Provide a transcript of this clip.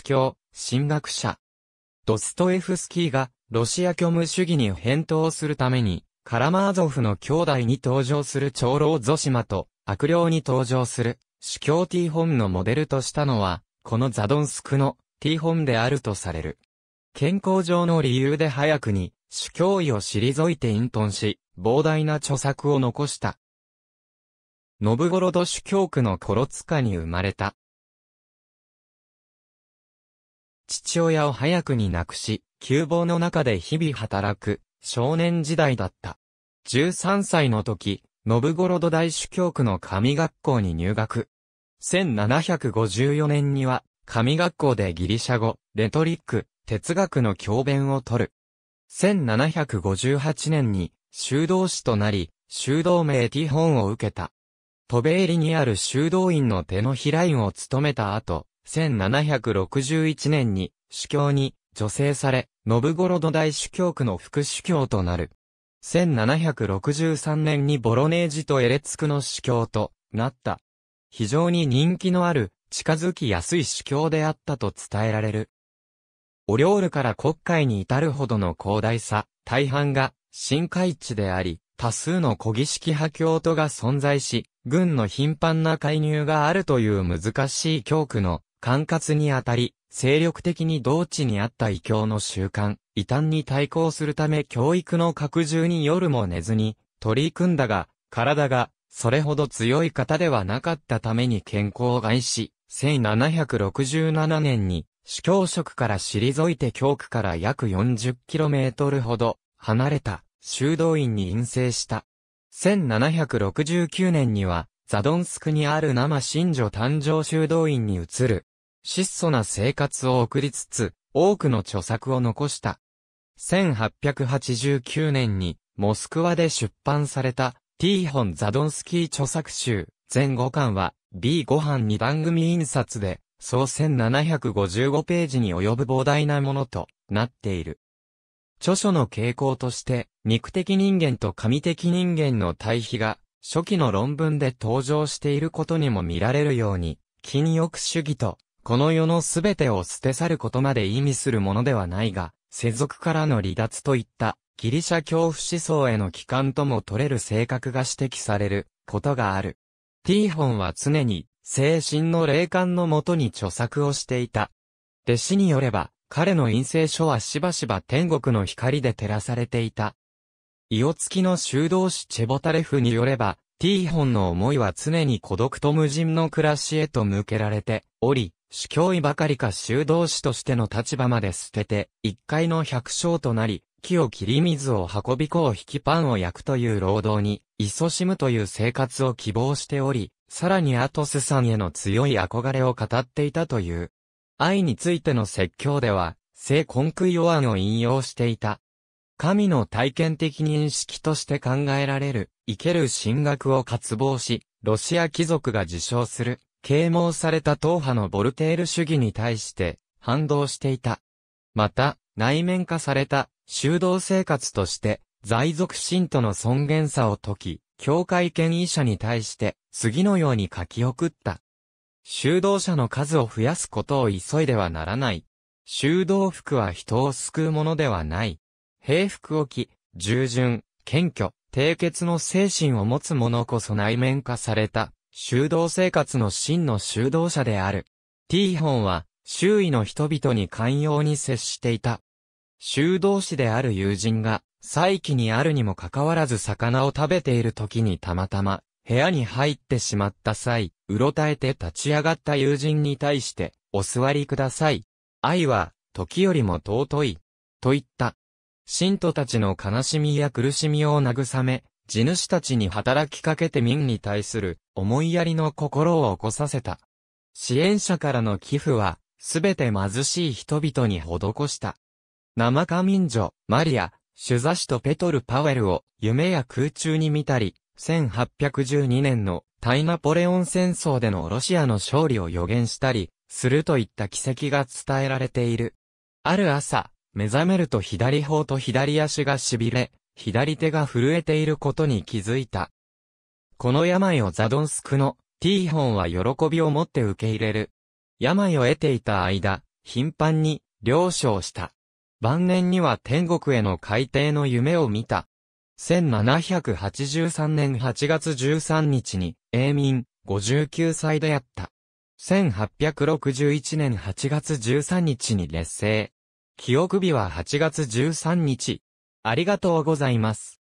主教、神学者。ドストエフスキーが、ロシア虚無主義に返答するために、カラマーゾフの兄弟に登場する長老ゾシマと、悪霊に登場する、主教ティーホンのモデルとしたのは、このザドンスクのティーホンであるとされる。健康上の理由で早くに、主教医を退いて隠遁し、膨大な著作を残した。ノブゴロド主教区のコロツカに生まれた。父親を早くに亡くし、休房の中で日々働く少年時代だった。13歳の時、ノブゴロド大主教区の神学校に入学。1754年には、神学校でギリシャ語、レトリック、哲学の教鞭を取る。1758年に修道士となり、修道名ティホンを受けた。トベ入リにある修道院の手のひら院を務めた後、1761年に主教に助成され、ノブゴロド大主教区の副主教となる。1763年にボロネージとエレツクの主教となった。非常に人気のある、近づきやすい主教であったと伝えられる。オリオールから国会に至るほどの広大さ、大半が深海地であり、多数の古儀式派教徒が存在し、軍の頻繁な介入があるという難しい教区の管轄にあたり、精力的に同地にあった異教の習慣、異端に対抗するため教育の拡充に夜も寝ずに、取り組んだが、体が、それほど強い方ではなかったために健康を害し、1767年に、主教職から退いて教区から約 40km ほど、離れた、修道院に陰性した。1769年には、ザドンスクにある生新女誕生修道院に移る。質素な生活を送りつつ、多くの著作を残した。1889年に、モスクワで出版された、ティーホン・ザドンスキー著作集、全5巻は、B5 版2番組印刷で、総1755ページに及ぶ膨大なものとなっている。著書の傾向として、肉的人間と神的人間の対比が、初期の論文で登場していることにも見られるように、禁欲主義とこの世のすべてを捨て去ることまで意味するものではないが、世俗からの離脱といった、ギリシャ恐怖思想への帰還とも取れる性格が指摘されることがある。ティーホンは常に精神の霊感のもとに著作をしていた。弟子によれば、彼の陰性書はしばしば天国の光で照らされていた。イオ月の修道士チェボタレフによれば、ティーホンの思いは常に孤独と無人の暮らしへと向けられており、主教医ばかりか修道士としての立場まで捨てて、一階の百姓となり、木を切り水を運び子を引きパンを焼くという労働に、勤しむという生活を希望しており、さらにアトスさんへの強い憧れを語っていたという。愛についての説教では、聖根クイオアンを引用していた。神の体験的認識として考えられる、生ける神学を渇望し、ロシア貴族が自称する、啓蒙された党派のボルテール主義に対して反動していた。また、内面化された修道生活として在属信徒の尊厳さを解き、教会権威者に対して次のように書き送った。修道者の数を増やすことを急いではならない。修道服は人を救うものではない。平服を着、従順、謙虚、締結の精神を持つ者こそ内面化された修道生活の真の修道者である。ティーホンは、周囲の人々に寛容に接していた。修道士である友人が、再起にあるにもかかわらず魚を食べている時にたまたま、部屋に入ってしまった際、うろたえて立ち上がった友人に対して、お座りください。愛は、時よりも尊い。と言った。信徒たちの悲しみや苦しみを慰め、地主たちに働きかけて民に対する思いやりの心を起こさせた。支援者からの寄付は、すべて貧しい人々に施した。生カ民女、マリア、シュザとペトル・パウエルを夢や空中に見たり、1812年の対ナポレオン戦争でのロシアの勝利を予言したり、するといった奇跡が伝えられている。ある朝、目覚めると左方と左足が痺れ、左手が震えていることに気づいた。この病をザドンスクのティーホンは喜びを持って受け入れる。病を得ていた間、頻繁に了承した。晩年には天国への海底の夢を見た。1783年8月13日に、永民、59歳であった。1861年8月13日に劣勢。記憶日は8月13日、ありがとうございます。